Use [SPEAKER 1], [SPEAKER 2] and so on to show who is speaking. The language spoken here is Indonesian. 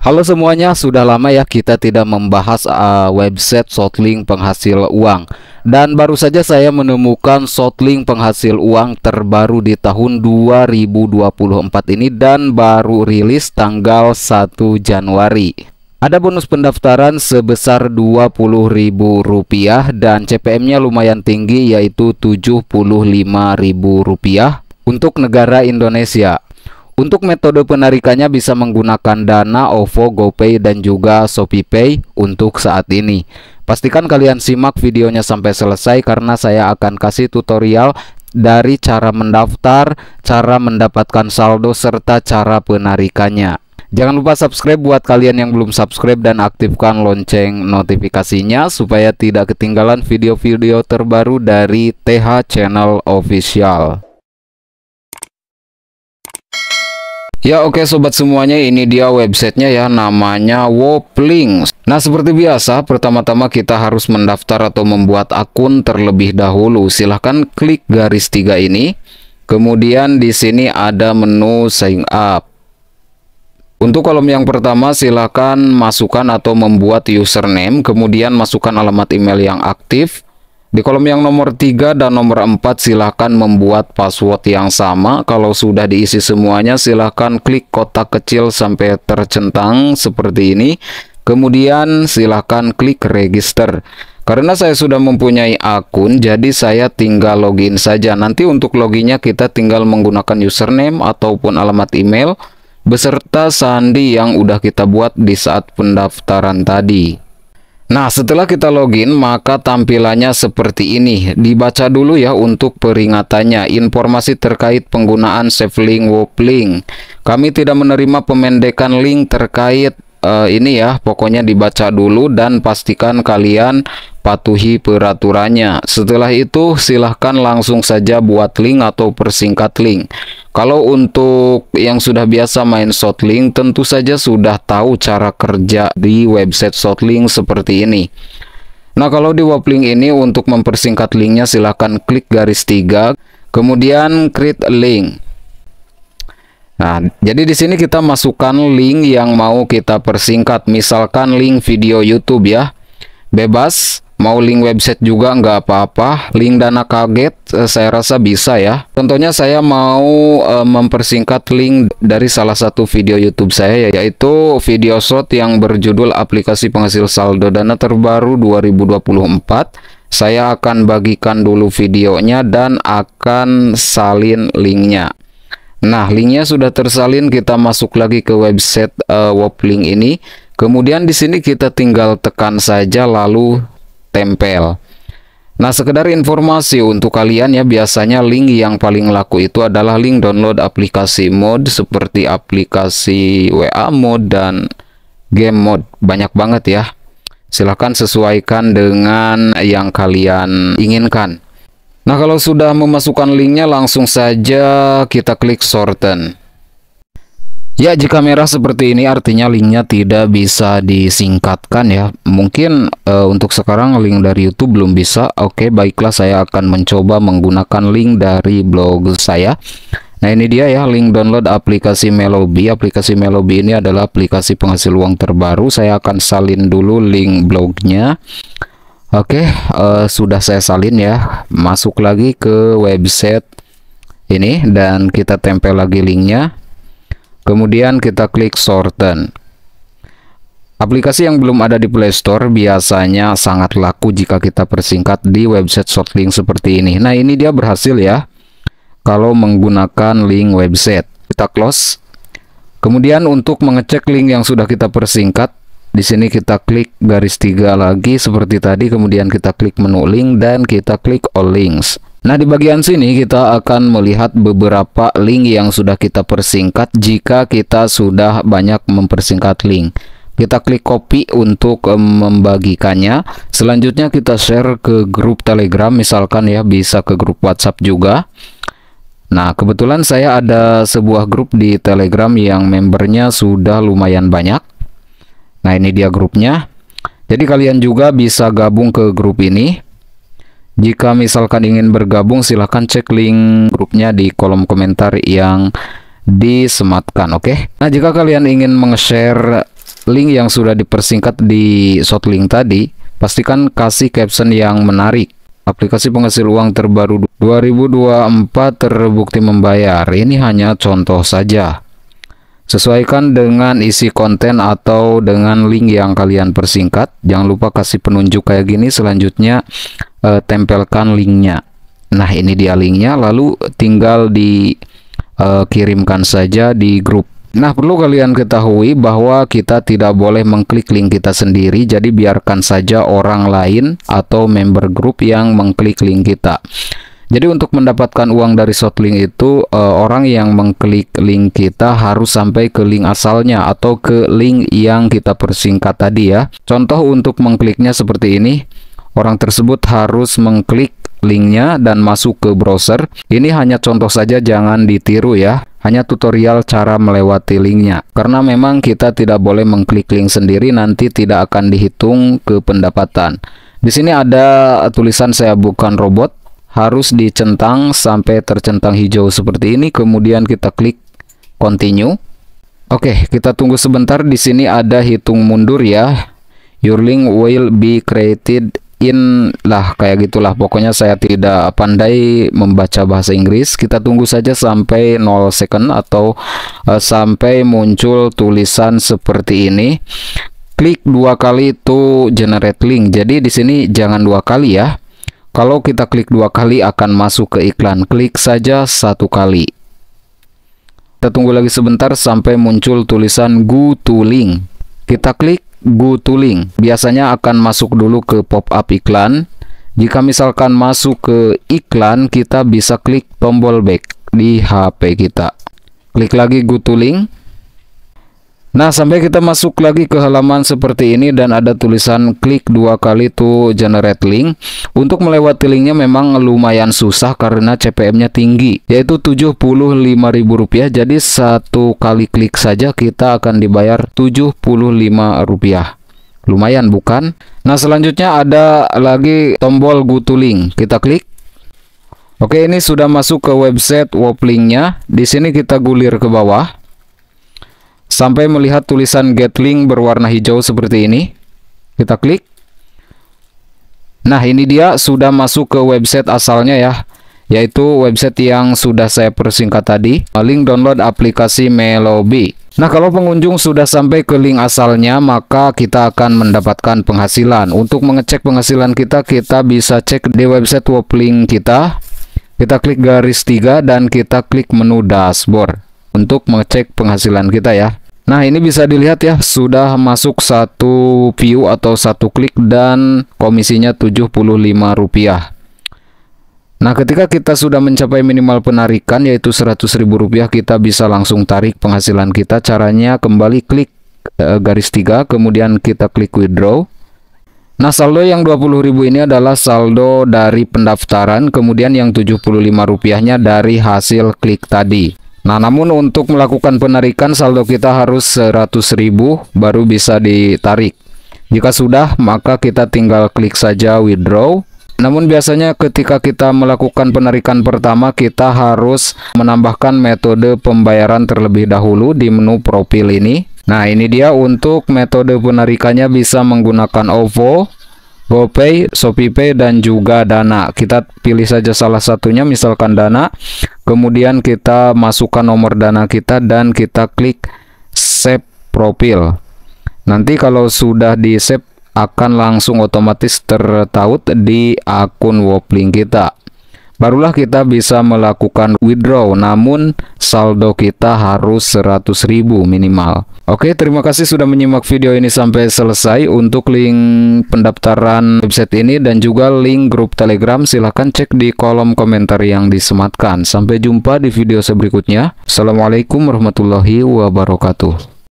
[SPEAKER 1] Halo semuanya, sudah lama ya kita tidak membahas uh, website shortlink penghasil uang Dan baru saja saya menemukan shortlink penghasil uang terbaru di tahun 2024 ini Dan baru rilis tanggal 1 Januari ada bonus pendaftaran sebesar Rp20.000 dan CPM-nya lumayan tinggi yaitu Rp75.000 untuk negara Indonesia. Untuk metode penarikannya bisa menggunakan Dana, OVO, GoPay, dan juga ShopeePay untuk saat ini. Pastikan kalian simak videonya sampai selesai karena saya akan kasih tutorial dari cara mendaftar, cara mendapatkan saldo, serta cara penarikannya. Jangan lupa subscribe buat kalian yang belum subscribe dan aktifkan lonceng notifikasinya supaya tidak ketinggalan video-video terbaru dari TH Channel Official. Ya oke okay, sobat semuanya ini dia websitenya ya namanya Woplinks Nah seperti biasa pertama-tama kita harus mendaftar atau membuat akun terlebih dahulu silahkan klik garis tiga ini Kemudian di sini ada menu sign up untuk kolom yang pertama silahkan masukkan atau membuat username kemudian masukkan alamat email yang aktif di kolom yang nomor 3 dan nomor 4 silahkan membuat password yang sama. Kalau sudah diisi semuanya silahkan klik kotak kecil sampai tercentang seperti ini. Kemudian silahkan klik register. Karena saya sudah mempunyai akun, jadi saya tinggal login saja. Nanti untuk loginnya kita tinggal menggunakan username ataupun alamat email beserta sandi yang sudah kita buat di saat pendaftaran tadi. Nah, setelah kita login, maka tampilannya seperti ini. Dibaca dulu ya untuk peringatannya. Informasi terkait penggunaan save link web link. Kami tidak menerima pemendekan link terkait uh, ini ya. Pokoknya dibaca dulu dan pastikan kalian patuhi peraturannya. Setelah itu silahkan langsung saja buat link atau persingkat link. Kalau untuk yang sudah biasa main shortlink tentu saja sudah tahu cara kerja di website shortlink seperti ini. Nah kalau di weblink ini untuk mempersingkat linknya silahkan klik garis tiga, kemudian create link. Nah, jadi di sini kita masukkan link yang mau kita persingkat, misalkan link video YouTube ya. Bebas, mau link website juga nggak apa-apa link dana kaget eh, saya rasa bisa ya contohnya saya mau eh, mempersingkat link dari salah satu video YouTube saya yaitu video short yang berjudul aplikasi penghasil saldo dana terbaru 2024 saya akan bagikan dulu videonya dan akan salin linknya Nah, linknya sudah tersalin, kita masuk lagi ke website uh, eh, Woplink ini. Kemudian di sini kita tinggal tekan saja lalu tempel. Nah, sekedar informasi untuk kalian ya, biasanya link yang paling laku itu adalah link download aplikasi mod seperti aplikasi WA mod dan game mod. Banyak banget ya. Silahkan sesuaikan dengan yang kalian inginkan. Nah, kalau sudah memasukkan linknya langsung saja kita klik shorten. Ya, jika merah seperti ini artinya linknya tidak bisa disingkatkan ya. Mungkin uh, untuk sekarang link dari YouTube belum bisa. Oke, baiklah saya akan mencoba menggunakan link dari blog saya. Nah, ini dia ya link download aplikasi Melobi. Aplikasi Melobi ini adalah aplikasi penghasil uang terbaru. Saya akan salin dulu link blognya. Oke, uh, sudah saya salin ya. Masuk lagi ke website ini dan kita tempel lagi linknya Kemudian kita klik shorten. Aplikasi yang belum ada di Play Store biasanya sangat laku jika kita persingkat di website shortlink seperti ini. Nah, ini dia berhasil ya kalau menggunakan link website. Kita close. Kemudian untuk mengecek link yang sudah kita persingkat, di sini kita klik garis tiga lagi seperti tadi, kemudian kita klik menu link dan kita klik all links. Nah di bagian sini kita akan melihat beberapa link yang sudah kita persingkat jika kita sudah banyak mempersingkat link kita klik copy untuk membagikannya selanjutnya kita share ke grup telegram misalkan ya bisa ke grup whatsapp juga nah kebetulan saya ada sebuah grup di telegram yang membernya sudah lumayan banyak nah ini dia grupnya jadi kalian juga bisa gabung ke grup ini jika misalkan ingin bergabung silahkan cek link grupnya di kolom komentar yang disematkan oke okay? Nah jika kalian ingin meng-share link yang sudah dipersingkat di short link tadi pastikan kasih caption yang menarik aplikasi penghasil uang terbaru 2024 terbukti membayar ini hanya contoh saja Sesuaikan dengan isi konten atau dengan link yang kalian persingkat. Jangan lupa kasih penunjuk kayak gini. Selanjutnya, uh, tempelkan linknya nah ini dia linknya lalu tinggal dikirimkan eh, saja di grup Nah, perlu kalian ketahui bahwa kita tidak boleh mengklik link kita sendiri, jadi biarkan saja orang lain atau member grup yang mengklik link kita. Jadi untuk mendapatkan uang dari shortlink itu eh, orang yang mengklik link kita harus sampai ke link asalnya atau ke link yang kita persingkat tadi ya. Contoh untuk mengkliknya seperti ini. Orang tersebut harus mengklik linknya dan masuk ke browser. Ini hanya contoh saja jangan ditiru ya. Hanya tutorial cara melewati linknya. Karena memang kita tidak boleh mengklik link sendiri nanti tidak akan dihitung ke pendapatan. Di sini ada tulisan saya bukan robot. Harus dicentang sampai tercentang hijau seperti ini. Kemudian kita klik continue. Oke, kita tunggu sebentar. Di sini ada hitung mundur ya. Your link will be created in lah kayak gitulah pokoknya saya tidak pandai membaca bahasa Inggris kita tunggu saja sampai 0 second atau uh, sampai muncul tulisan seperti ini klik dua kali itu generate link jadi di sini jangan dua kali ya kalau kita klik dua kali akan masuk ke iklan klik saja satu kali kita tunggu lagi sebentar sampai muncul tulisan go to link kita klik gutuling biasanya akan masuk dulu ke pop-up iklan jika misalkan masuk ke iklan kita bisa klik tombol back di HP kita klik lagi gutuling Nah sampai kita masuk lagi ke halaman seperti ini dan ada tulisan klik dua kali to generate link Untuk melewati linknya memang lumayan susah karena CPM nya tinggi yaitu Rp75.000 Jadi satu kali klik saja kita akan dibayar Rp75 Lumayan bukan? Nah selanjutnya ada lagi tombol go to link kita klik Oke ini sudah masuk ke website Woplinknya. Di sini kita gulir ke bawah sampai melihat tulisan get link berwarna hijau seperti ini. Kita klik. Nah, ini dia sudah masuk ke website asalnya ya, yaitu website yang sudah saya persingkat tadi. Link download aplikasi Melobi. Nah, kalau pengunjung sudah sampai ke link asalnya, maka kita akan mendapatkan penghasilan. Untuk mengecek penghasilan kita, kita bisa cek di website Woplink kita. Kita klik garis tiga dan kita klik menu dashboard untuk mengecek penghasilan kita ya. Nah ini bisa dilihat ya sudah masuk satu view atau satu klik dan komisinya Rp75 Nah ketika kita sudah mencapai minimal penarikan yaitu Rp100.000 kita bisa langsung tarik penghasilan kita caranya kembali klik e, garis tiga kemudian kita klik withdraw Nah saldo yang rp 20.000 ini adalah saldo dari pendaftaran kemudian yang Rp75 dari hasil klik tadi Nah, namun untuk melakukan penarikan saldo kita harus 100.000 baru bisa ditarik. Jika sudah, maka kita tinggal klik saja withdraw. Namun biasanya ketika kita melakukan penarikan pertama, kita harus menambahkan metode pembayaran terlebih dahulu di menu profil ini. Nah, ini dia untuk metode penarikannya bisa menggunakan OVO, GoPay, ShopeePay dan juga Dana. Kita pilih saja salah satunya misalkan Dana. Kemudian kita masukkan nomor Dana kita dan kita klik save profil. Nanti kalau sudah di save akan langsung otomatis tertaut di akun Woplink kita barulah kita bisa melakukan withdraw namun saldo kita harus 100.000 minimal Oke terima kasih sudah menyimak video ini sampai selesai untuk link pendaftaran website ini dan juga link grup telegram silahkan cek di kolom komentar yang disematkan sampai jumpa di video berikutnya Assalamualaikum warahmatullahi wabarakatuh